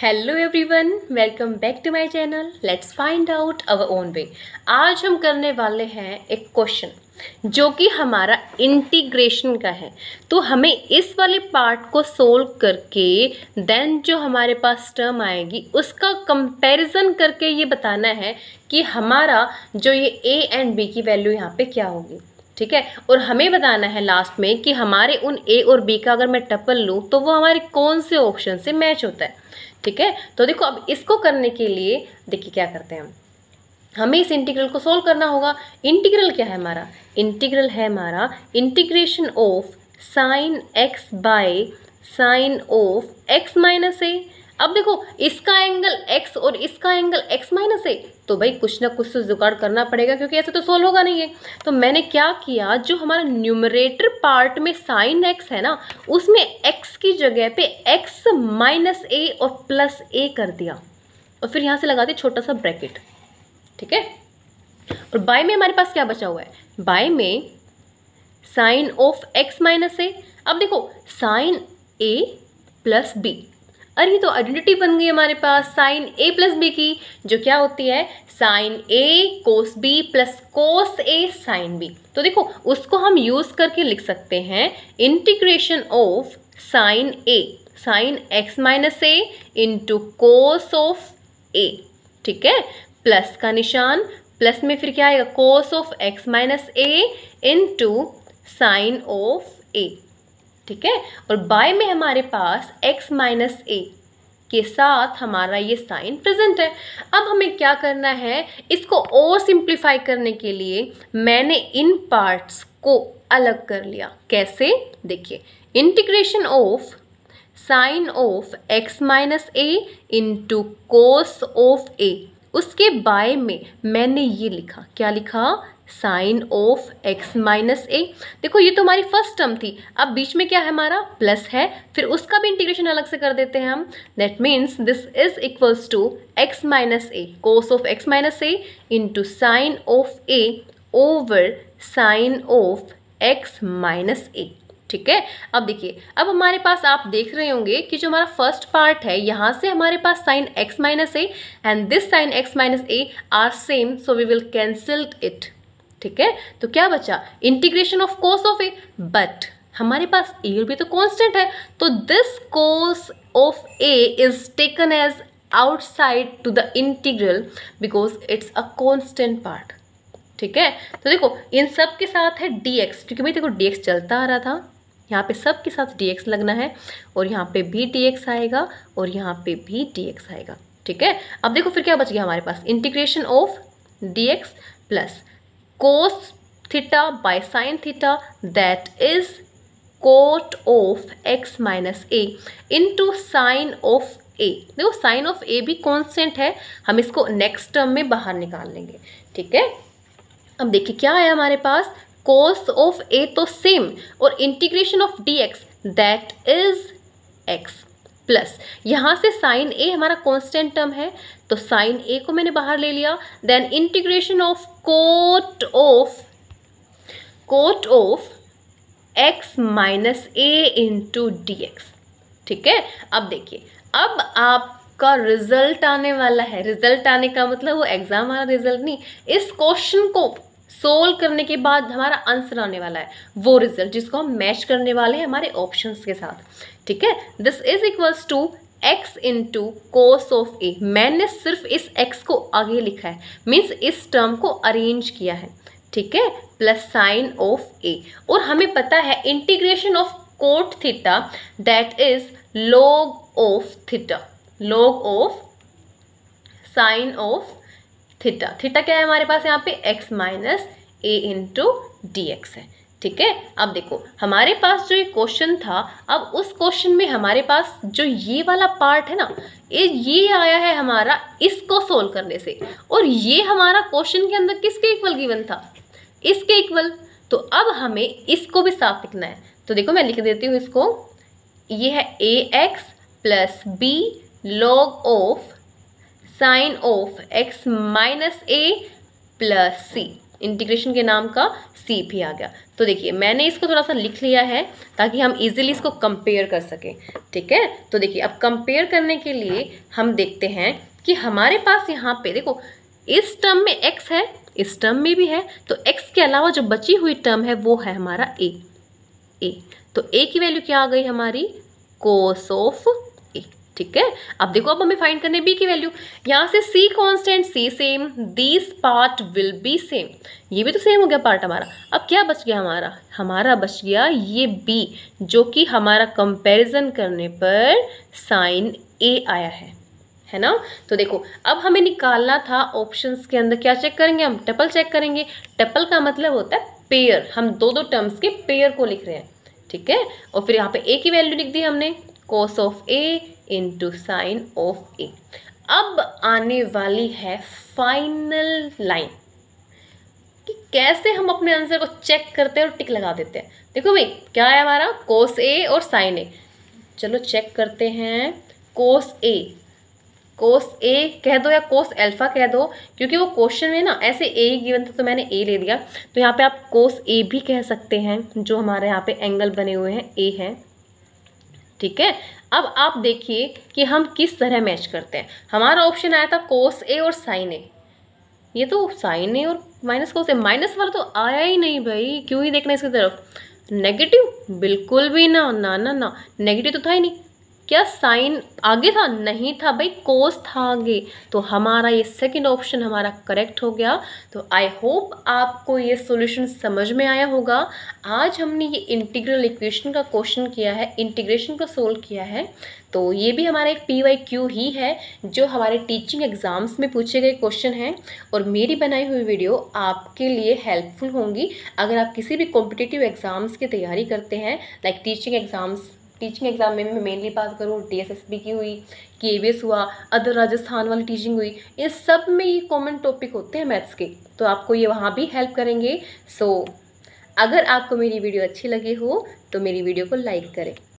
hello everyone welcome back to my channel let's find out our own way आज हम करने वाले हैं एक क्वेश्चन जो कि हमारा इंटीग्रेशन का है तो हमें इस वाले पार्ट को सोल्व करके देन जो हमारे पास टर्म आएगी उसका कंपैरिजन करके ये बताना है कि हमारा जो ये ए एंड बी की वैल्यू यहाँ पे क्या होगी ठीक है और हमें बताना है लास्ट में कि हमारे उन ए और बी का अगर मैं टपल लूँ तो वो हमारे कौन से ऑप्शन से मैच होता है ठीक है तो देखो अब इसको करने के लिए देखिए क्या करते हैं हम हमें इस इंटीग्रल को सोल्व करना होगा इंटीग्रल क्या है हमारा इंटीग्रल है हमारा integration of sine x by sine of x minus A अब देखो इसका एंगल x और इसका एंगल x माइनस है तो भाई कुछ ना कुछ तो जुगाड़ करना पड़ेगा क्योंकि ऐसे तो सोल्व होगा नहीं है तो मैंने क्या किया जो हमारा न्यूमरेटर पार्ट में साइन x है ना उसमें x की जगह पे x माइनस ए और प्लस ए कर दिया और फिर यहाँ से लगा दिया छोटा सा ब्रैकेट ठीक है और बाय में हमारे पास क्या बचा हुआ है बाय में sine of x minus A अब देखो साइन ए प्लस बी और ये तो आइडेंटिटी बन गई हमारे पास साइन ए प्लस बी की जो क्या होती है sine A cos B plus cos A sine B तो देखो उसको हम यूज करके लिख सकते हैं integration of sine A sine x minus A into cos of A ठीक है प्लस का निशान प्लस में फिर क्या आएगा cos of x minus A into sine of A ठीक है और बाय में हमारे पास x माइनस ए के साथ हमारा ये साइन प्रेजेंट है अब हमें क्या करना है इसको और सिंप्लीफाई करने के लिए मैंने इन पार्ट्स को अलग कर लिया कैसे देखिए integration of sine of x minus A into cos of A उसके बाय में मैंने ये लिखा क्या लिखा sine of x minus A देखो ये तो हमारी फर्स्ट टर्म थी अब बीच में क्या है हमारा प्लस है फिर उसका भी इंटीग्रेशन अलग से कर देते हैं हम that means this is equals to x minus A cos of x minus A into sine of A over sine of x minus A ठीक है अब देखिए अब हमारे पास आप देख रहे होंगे कि जो हमारा फर्स्ट पार्ट है यहाँ से हमारे पास sine x minus A and this sine x minus A are same so we will cancelled it ठीक है तो क्या बचा integration of cos of A but हमारे पास ए और बी तो कॉन्स्टेंट है तो this cos of A is taken as outside to the integral because it's a constant part ठीक है तो देखो इन सब के साथ है dx एक्स क्योंकि भाई देखो dx चलता आ रहा था यहाँ पे सब के साथ dx लगना है और यहाँ पे भी dx आएगा और यहाँ पे भी dx आएगा ठीक है अब देखो फिर क्या बच गया हमारे पास integration of dx x plus cos theta by sine theta that is cot of x minus a into sine of a देखो साइन ऑफ ए भी कॉन्स्टेंट है हम इसको नेक्स्ट टर्म में बाहर निकाल लेंगे ठीक है अब देखिए क्या है हमारे पास कोस ऑफ ए तो सेम और integration of D x that is x plus यहाँ से साइन ए हमारा कॉन्स्टेंट टर्म है तो साइन ए को मैंने बाहर ले लिया then integration of cot of cot of x minus A into D x ठीक है अब देखिए अब आपका रिजल्ट आने वाला है रिजल्ट आने का मतलब वो एग्जाम वाला रिजल्ट नहीं इस क्वेश्चन को सोल्व करने के बाद हमारा आंसर आने वाला है वो रिजल्ट जिसको हम मैच करने वाले हैं हमारे ऑप्शन के साथ ठीक है this is equals to x into cos of A मैंने सिर्फ इस एक्स को आगे लिखा है मीन्स इस टर्म को अरेंज किया है ठीक है प्लस साइन ऑफ ए और हमें पता है integration of cot theta that is log of theta log of sine of theta theta क्या है हमारे पास यहाँ पे x minus A into D x है ठीक है अब देखो हमारे पास जो ये क्वेश्चन था अब उस क्वेश्चन में हमारे पास जो ये वाला पार्ट है ना ये ये आया है हमारा इसको सोल्व करने से और ये हमारा क्वेश्चन के अंदर किसके इक्वल गिवन था इसके इक्वल तो अब हमें इसको भी साफ लिखना है तो देखो मैं लिख देती हूँ इसको ये है A x plus B log of sine of x minus A plus C integration के नाम का सी भी आ गया तो देखिए मैंने इसको थोड़ा सा लिख लिया है ताकि हम इजीली इसको कंपेयर कर सकें ठीक है तो देखिए अब कंपेयर करने के लिए हम देखते हैं कि हमारे पास यहाँ पे देखो इस टर्म में एक्स है इस टर्म में भी है तो एक्स के अलावा जो बची हुई टर्म है वो है हमारा ए ए तो ए की वैल्यू क्या आ गई हमारी कोस ऑफ ठीक है अब देखो अब हमें फाइंड करने बी की वैल्यू यहाँ से C constant C same this part will be same ये भी तो सेम हो गया पार्ट हमारा अब क्या बच गया हमारा हमारा बच गया ये बी जो कि हमारा कंपैरिजन करने पर साइन ए आया है है ना तो देखो अब हमें निकालना था ऑप्शंस के अंदर क्या चेक करेंगे हम टपल चेक करेंगे टपल का मतलब होता है पेयर हम दो दो टर्म्स के पेयर को लिख रहे हैं ठीक है और फिर यहाँ पे ए की वैल्यू लिख दी हमने cos of A into sine of A अब आने वाली है फाइनल लाइन कि कैसे हम अपने आंसर को चेक करते हैं और टिक लगा देते हैं देखो भाई क्या है हमारा कोस ए और साइन ए चलो चेक करते हैं कोस ए कोस ए कह दो या कोस अल्फा कह दो क्योंकि वो क्वेश्चन में ना ऐसे ए गिवन था तो मैंने ए ले दिया तो यहाँ पे आप कोस ए भी कह सकते हैं जो हमारे यहाँ पे एंगल बने हुए हैं ए है ठीक है अब आप देखिए कि हम किस तरह मैच करते हैं हमारा ऑप्शन आया था कोस ए और साइन ए ये तो साइन ए और माइनस कोस ए माइनस वाला तो आया ही नहीं भाई क्यों ही देखना इसकी तरफ नेगेटिव बिल्कुल भी ना ना ना ना नेगेटिव तो था ही नहीं क्या साइन आगे था नहीं था भाई कोस था आगे तो हमारा ये सेकंड ऑप्शन हमारा करेक्ट हो गया तो आई होप आपको ये सॉल्यूशन समझ में आया होगा आज हमने ये इंटीग्रल इक्वेशन का क्वेश्चन किया है इंटीग्रेशन का सोल्व किया है तो ये भी हमारा एक पी वाई क्यू ही है जो हमारे टीचिंग एग्ज़ाम्स में पूछे गए क्वेश्चन हैं और मेरी बनाई हुई वीडियो आपके लिए हेल्पफुल होंगी अगर आप किसी भी कॉम्पिटिटिव एग्ज़ाम्स की तैयारी करते हैं like teaching exams teaching exam में मैं मेनली बात करूँ बी की हुई एस हुआ अदर राजस्थान वाली टीचिंग हुई ये सब में ये कॉमन टॉपिक होते हैं मैथ्स के तो आपको ये वहाँ भी हेल्प करेंगे सो so, अगर आपको मेरी वीडियो अच्छी लगी हो तो मेरी वीडियो को लाइक करें